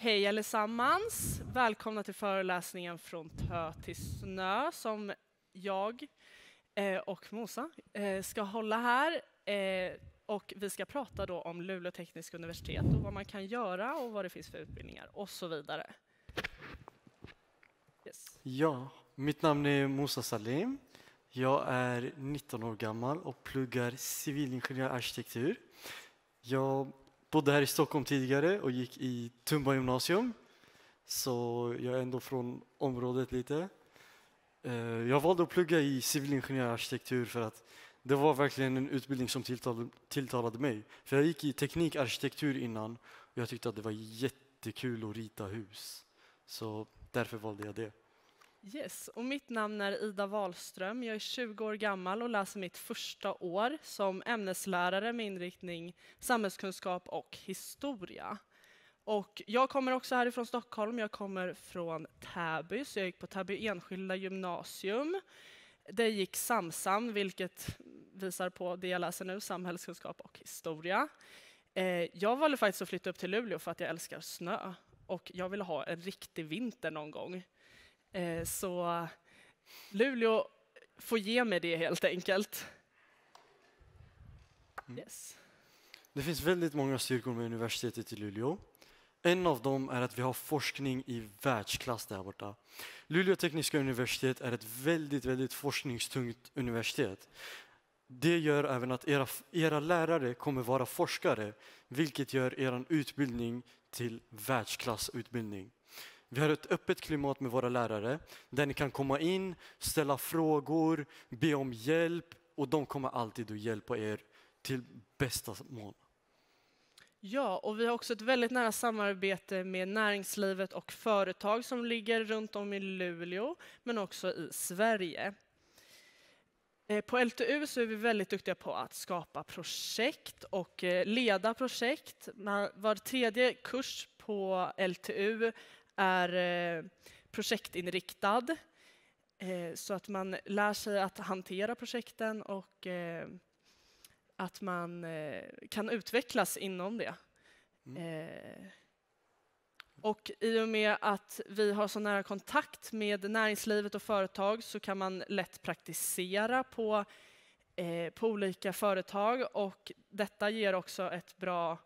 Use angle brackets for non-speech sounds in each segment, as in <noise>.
Hej allesammans! Välkomna till föreläsningen Från tö till snö som jag eh, och Mosa eh, ska hålla här. Eh, och vi ska prata då om Luleå tekniska universitet och vad man kan göra och vad det finns för utbildningar och så vidare. Yes. Ja, mitt namn är Mosa Salim. Jag är 19 år gammal och pluggar civilingenjörarkitektur. Jag bodde här i Stockholm tidigare och gick i Tumba gymnasium. Så jag är ändå från området lite. Eh, jag valde att plugga i civilingenjörararkitektur för att det var verkligen en utbildning som tilltal tilltalade mig. För jag gick i teknikarkitektur innan och jag tyckte att det var jättekul att rita hus. Så därför valde jag det. Yes, och mitt namn är Ida Wahlström. Jag är 20 år gammal och läser mitt första år som ämneslärare med inriktning samhällskunskap och historia. Och jag kommer också härifrån Stockholm. Jag kommer från Täby, så jag gick på Täby enskilda gymnasium. Det gick SamSam, vilket visar på det jag läser nu, samhällskunskap och historia. Eh, jag valde faktiskt att flytta upp till Luleå för att jag älskar snö och jag vill ha en riktig vinter någon gång. Eh, så Luleå får ge mig det helt enkelt. Mm. Yes. Det finns väldigt många styrkor med universitetet i Luleå. En av dem är att vi har forskning i världsklass där borta. Luleå tekniska universitet är ett väldigt, väldigt forskningstungt universitet. Det gör även att era, era lärare kommer vara forskare, vilket gör er utbildning till världsklassutbildning. Vi har ett öppet klimat med våra lärare där ni kan komma in, ställa frågor, be om hjälp och de kommer alltid att hjälpa er till bästa mån. Ja, och vi har också ett väldigt nära samarbete med näringslivet och företag som ligger runt om i Luleå, men också i Sverige. Eh, på LTU så är vi väldigt duktiga på att skapa projekt och eh, leda projekt. Var tredje kurs på LTU är eh, projektinriktad eh, så att man lär sig att hantera projekten och eh, att man kan utvecklas inom det. Mm. Och i och med att vi har så nära kontakt med näringslivet och företag så kan man lätt praktisera på, på olika företag och detta ger också ett bra,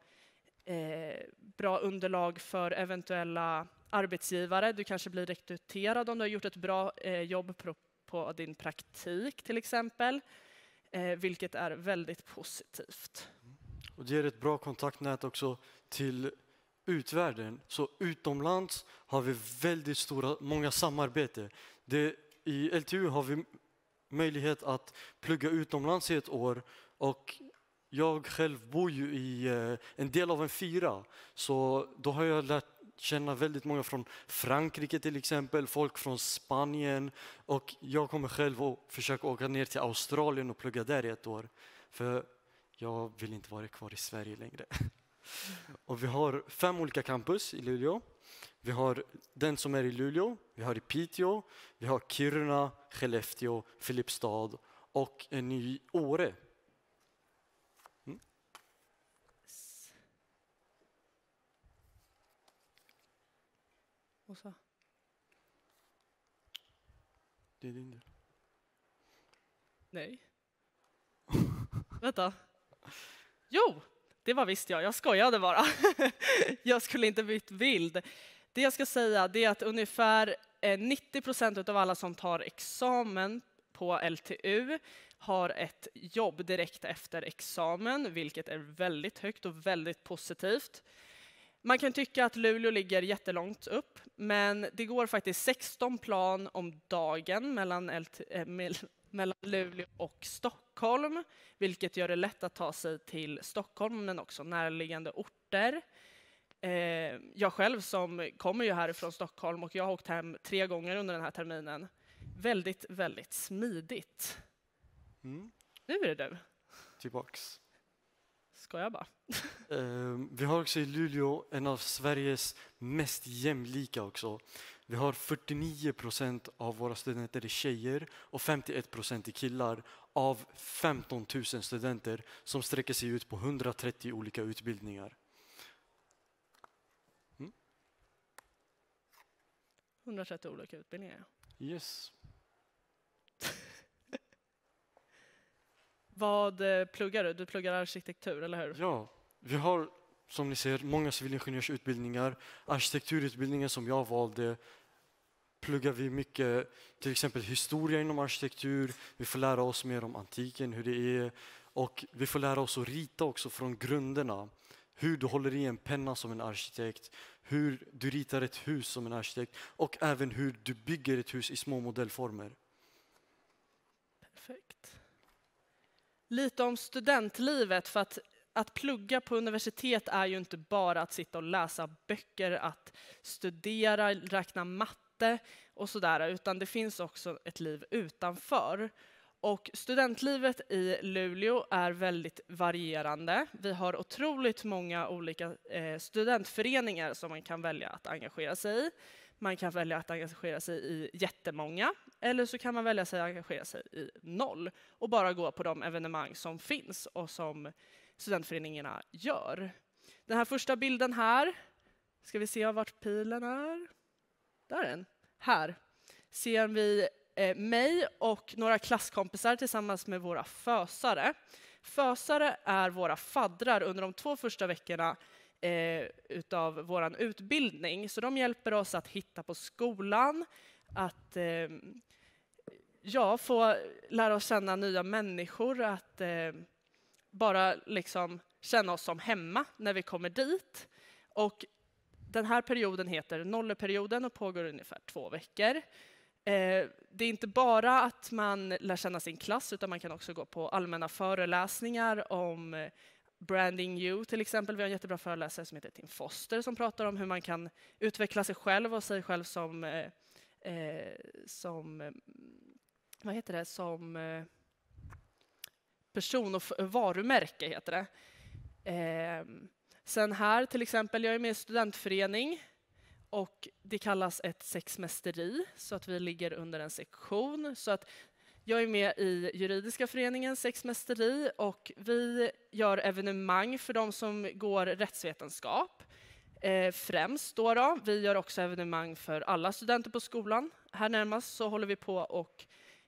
bra underlag för eventuella arbetsgivare. Du kanske blir rekryterad om du har gjort ett bra eh, jobb på, på din praktik till exempel, eh, vilket är väldigt positivt. Mm. Och det ger ett bra kontaktnät också till utvärlden. Så utomlands har vi väldigt stora, många samarbete. Det, I LTU har vi möjlighet att plugga utomlands i ett år och jag själv bor ju i eh, en del av en fyra, så då har jag lärt känna väldigt många från Frankrike till exempel, folk från Spanien och jag kommer själv att försöka åka ner till Australien och plugga där i ett år. För jag vill inte vara kvar i Sverige längre. <laughs> Och vi har fem olika campus i Luleå. Vi har den som är i Luleå, vi har i Piteå, vi har Kiruna, Skellefteå, Filipstad och en ny Åre Och så. Det är din del. Nej. Vänta. Jo, det var visst jag. Jag skojade bara. <laughs> jag skulle inte bytt bild. Det jag ska säga det är att ungefär 90 eh, procent av alla som tar examen på LTU har ett jobb direkt efter examen, vilket är väldigt högt och väldigt positivt. Man kan tycka att Luleå ligger jättelångt upp, men det går faktiskt 16 plan om dagen mellan, LT, eh, <laughs> mellan Luleå och Stockholm, vilket gör det lätt att ta sig till Stockholm, men också närliggande orter. Eh, jag själv som kommer ju härifrån Stockholm och jag har åkt hem tre gånger under den här terminen. Väldigt, väldigt smidigt. Mm. Nu är det du. Tillbaks. Skojar bara. Ehm, vi har också i Luleå en av Sveriges mest jämlika också. Vi har 49 procent av våra studenter är tjejer och 51 procent är killar av 15 000 studenter som sträcker sig ut på 130 olika utbildningar. Mm? 130 olika utbildningar, Yes. Vad eh, pluggar du? Du pluggar arkitektur, eller hur? Ja, vi har som ni ser många civilingenjörsutbildningar. Arkitekturutbildningen som jag valde pluggar vi mycket till exempel historia inom arkitektur. Vi får lära oss mer om antiken, hur det är och vi får lära oss att rita också från grunderna. Hur du håller i en penna som en arkitekt, hur du ritar ett hus som en arkitekt och även hur du bygger ett hus i små modellformer. lite om studentlivet. För att, att plugga på universitet är ju inte bara att sitta och läsa böcker, att studera, räkna matte och sådär, utan det finns också ett liv utanför. Och studentlivet i Luleå är väldigt varierande. Vi har otroligt många olika eh, studentföreningar som man kan välja att engagera sig i. Man kan välja att engagera sig i jättemånga. Eller så kan man välja att engagera sig i noll och bara gå på de evenemang som finns och som studentföreningarna gör. Den här första bilden här, ska vi se vart pilen är? Där är den. Här ser vi eh, mig och några klasskompisar tillsammans med våra fösare. Fösare är våra faddrar under de två första veckorna eh, utav vår utbildning, så de hjälper oss att hitta på skolan, att eh, ja, få lära oss känna nya människor, att eh, bara liksom känna oss som hemma när vi kommer dit. Och den här perioden heter nolleperioden och pågår ungefär två veckor. Eh, det är inte bara att man lär känna sin klass, utan man kan också gå på allmänna föreläsningar om eh, Branding You till exempel. Vi har en jättebra föreläsare som heter Tim Foster som pratar om hur man kan utveckla sig själv och sig själv som eh, eh, som, eh, vad heter det, som eh, person och varumärke heter det. Eh, sen här till exempel, jag är med i studentförening och det kallas ett sexmästeri så att vi ligger under en sektion så att jag är med i juridiska föreningen Sexmästeri och vi gör evenemang för de som går rättsvetenskap. Eh, främst. Då, då Vi gör också evenemang för alla studenter på skolan. Här närmast så håller vi på och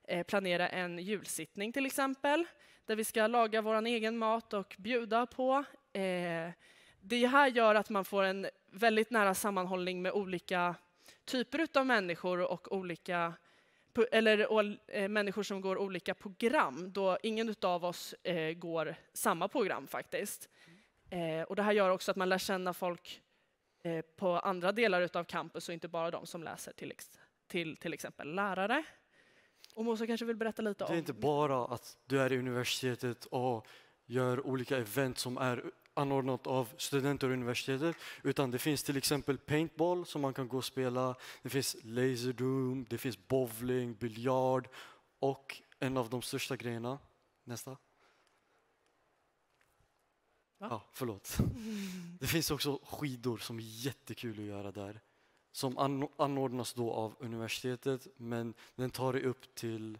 eh, planera en julsittning till exempel, där vi ska laga vår egen mat och bjuda på. Eh, det här gör att man får en väldigt nära sammanhållning med olika typer av människor och olika eller eh, människor som går olika program, då ingen av oss går samma program faktiskt. Mm. och det här gör också att man lär känna folk Eh, på andra delar av campus och inte bara de som läser till, till, till exempel lärare. Och Mosa kanske vill berätta lite om... Det är inte bara att du är i universitetet och gör olika event som är anordnat av studenter och universitetet, utan det finns till exempel paintball som man kan gå och spela, det finns laserroom, det finns bowling, biljard och en av de största grejerna, nästa, Ja, förlåt. Mm. Det finns också skidor som är jättekul att göra där. Som anordnas då av universitetet, men den tar dig upp till...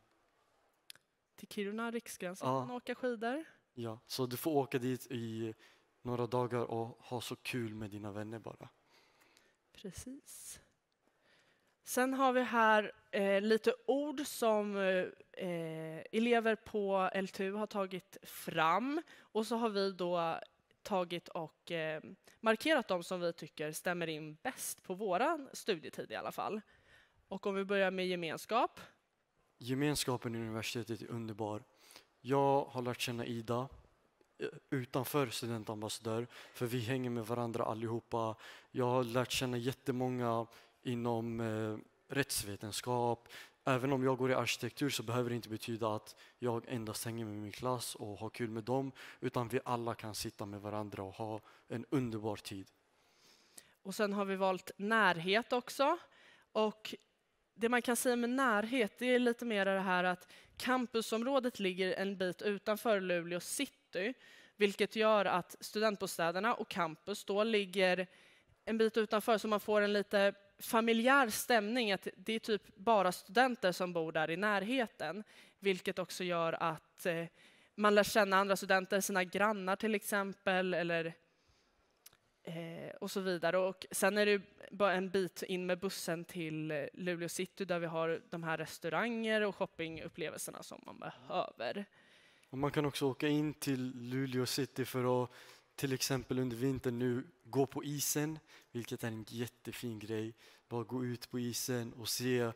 Till Kiruna, Riksgränsen, ja. och åka skidor. Ja, så du får åka dit i några dagar och ha så kul med dina vänner bara. Precis. Sen har vi här eh, lite ord som eh, elever på LTU har tagit fram och så har vi då tagit och eh, markerat de som vi tycker stämmer in bäst på vår studietid i alla fall. Och om vi börjar med gemenskap. Gemenskapen i universitetet är underbar. Jag har lärt känna Ida eh, utanför studentambassadör, för vi hänger med varandra allihopa. Jag har lärt känna jättemånga inom eh, rättsvetenskap, Även om jag går i arkitektur så behöver det inte betyda att jag endast hänger med min klass och har kul med dem, utan vi alla kan sitta med varandra och ha en underbar tid. Och sen har vi valt närhet också. Och det man kan säga med närhet, det är lite mer det här att campusområdet ligger en bit utanför Luleå city, vilket gör att studentbostäderna och campus då ligger en bit utanför, så man får en lite familjär stämning, att det är typ bara studenter som bor där i närheten, vilket också gör att eh, man lär känna andra studenter, sina grannar till exempel, eller eh, och så vidare. Och sen är det bara en bit in med bussen till eh, Luleå city där vi har de här restauranger och shoppingupplevelserna som man behöver. Och man kan också åka in till Luleå city för att till exempel under vintern nu, gå på isen, vilket är en jättefin grej. Bara gå ut på isen och se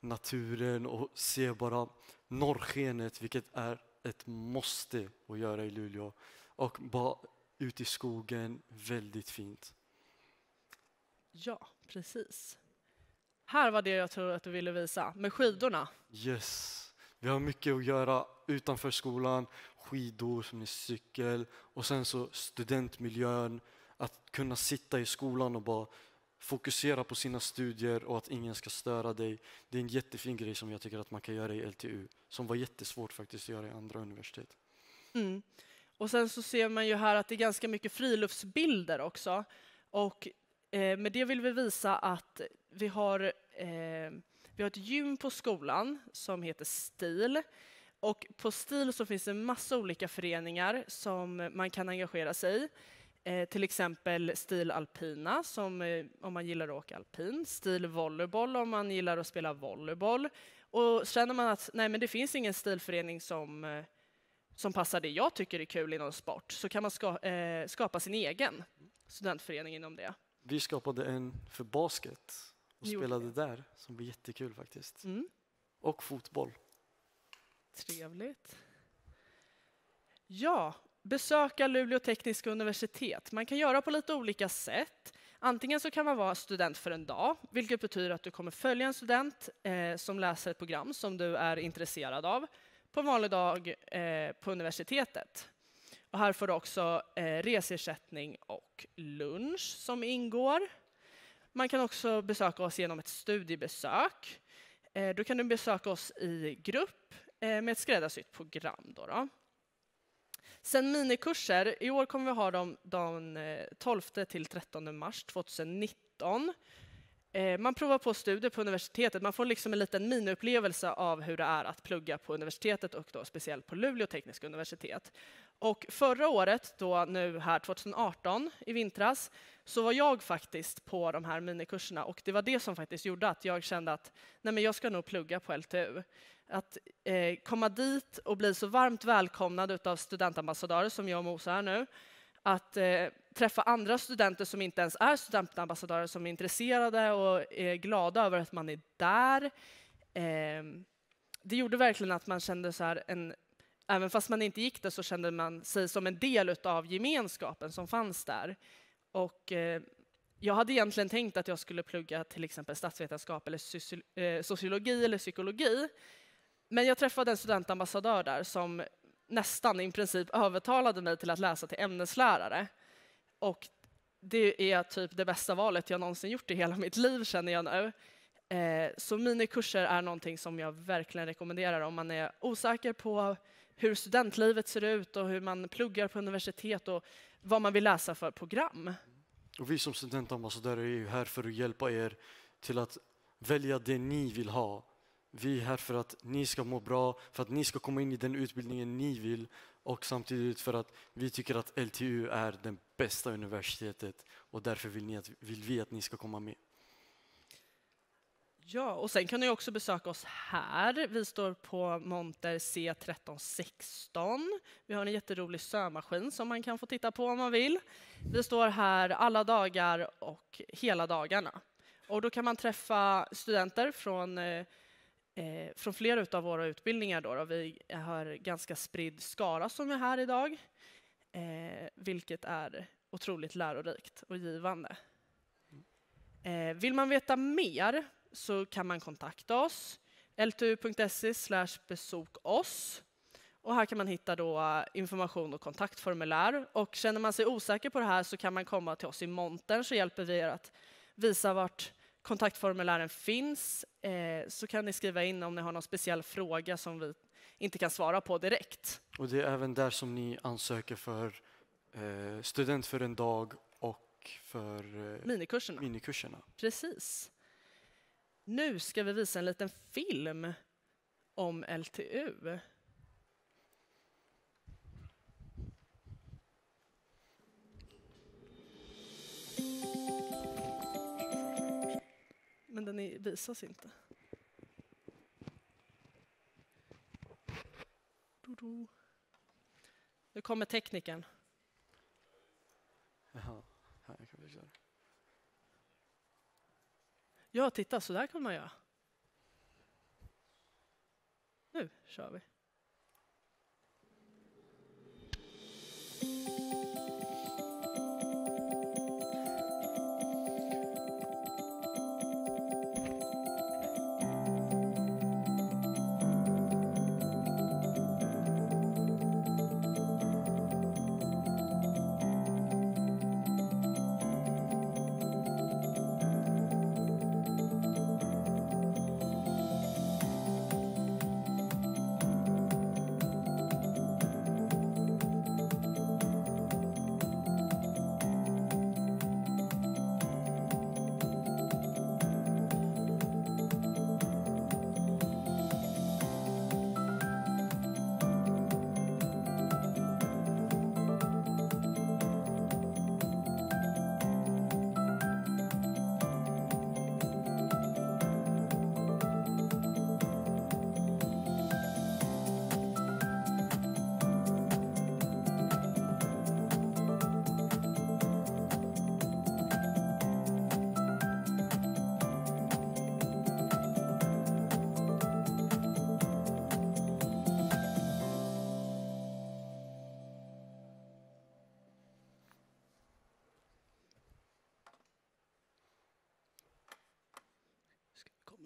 naturen och se bara norrskenet, vilket är ett måste att göra i Luleå. Och bara ut i skogen, väldigt fint. Ja, precis. Här var det jag tror att du ville visa, med skidorna. Yes, vi har mycket att göra utanför skolan, skidor, som är cykel och sen så studentmiljön, att kunna sitta i skolan och bara fokusera på sina studier och att ingen ska störa dig. Det är en jättefin grej som jag tycker att man kan göra i LTU, som var jättesvårt faktiskt att göra i andra universitet. Mm. Och sen så ser man ju här att det är ganska mycket friluftsbilder också. Och eh, med det vill vi visa att vi har, eh, vi har ett gym på skolan som heter STIL. Och på STIL så finns det massa olika föreningar som man kan engagera sig i. Eh, till exempel STIL Alpina som, eh, om man gillar att åka alpin, STIL Volleyboll om man gillar att spela volleyboll. Och känner man att nej, men det finns ingen stilförening som, eh, som passar det jag tycker är kul inom sport så kan man ska, eh, skapa sin egen studentförening inom det. Vi skapade en för basket och spelade där som var jättekul faktiskt. Mm. Och fotboll. Trevligt. Ja, besöka Luleå tekniska universitet. Man kan göra på lite olika sätt. Antingen så kan man vara student för en dag, vilket betyder att du kommer följa en student eh, som läser ett program som du är intresserad av på en vanlig dag eh, på universitetet. Och här får du också eh, resersättning och lunch som ingår. Man kan också besöka oss genom ett studiebesök. Eh, då kan du besöka oss i grupp Eh, med ett skräddarsytt program. Då, då. Sen minikurser. I år kommer vi ha dem den 12 eh, till 13 mars 2019. Eh, man provar på studier på universitetet. Man får liksom en liten miniupplevelse av hur det är att plugga på universitetet och då speciellt på Luleå tekniska universitet. Och förra året, då nu här 2018 i vintras, så var jag faktiskt på de här minikurserna och det var det som faktiskt gjorde att jag kände att nej men jag ska nog plugga på LTU. Att eh, komma dit och bli så varmt välkomnad av studentambassadörer som jag och Mosa är nu, att eh, träffa andra studenter som inte ens är studentambassadörer som är intresserade och är glada över att man är där. Ehm, det gjorde verkligen att man kände så här, en, även fast man inte gick där så kände man sig som en del av gemenskapen som fanns där. Och eh, jag hade egentligen tänkt att jag skulle plugga till exempel statsvetenskap eller eh, sociologi eller psykologi. Men jag träffade en studentambassadör där som nästan i princip övertalade mig till att läsa till ämneslärare. Och det är typ det bästa valet jag någonsin gjort i hela mitt liv känner jag nu. Eh, så minikurser är någonting som jag verkligen rekommenderar om man är osäker på hur studentlivet ser ut och hur man pluggar på universitet och vad man vill läsa för program. Och vi som studentambassadörer är här för att hjälpa er till att välja det ni vill ha. Vi är här för att ni ska må bra, för att ni ska komma in i den utbildningen ni vill, och samtidigt för att vi tycker att LTU är det bästa universitetet och därför vill, ni att, vill vi att ni ska komma med. Ja, och sen kan ni också besöka oss här. Vi står på monter C1316. Vi har en jätterolig sömaskin som man kan få titta på om man vill. Vi står här alla dagar och hela dagarna. Och då kan man träffa studenter från eh, eh, från flera av våra utbildningar. Då, då, Vi har ganska spridd skara som är här idag, eh, vilket är otroligt lärorikt och givande. Eh, vill man veta mer så kan man kontakta oss, ltu.se besök oss. Och här kan man hitta då eh, information och kontaktformulär. Och känner man sig osäker på det här så kan man komma till oss i montern så hjälper vi er att visa vart kontaktformulären finns eh, så kan ni skriva in om ni har någon speciell fråga som vi inte kan svara på direkt. Och det är även där som ni ansöker för eh, student för en dag och för eh, minikurserna. minikurserna. Precis. Nu ska vi visa en liten film om LTU. men den är, visas inte. Nu kommer teknikern. Jaha, här kan vi köra. Ja, titta, så där kan man göra. Nu kör vi.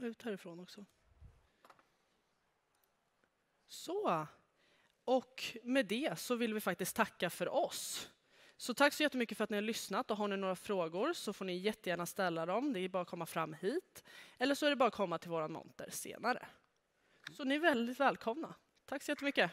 ut härifrån också. Så. Och med det så vill vi faktiskt tacka för oss. Så tack så jättemycket för att ni har lyssnat och har ni några frågor så får ni jättegärna ställa dem. Det är bara att komma fram hit. Eller så är det bara att komma till våran monter senare. Så ni är väldigt välkomna. Tack så jättemycket.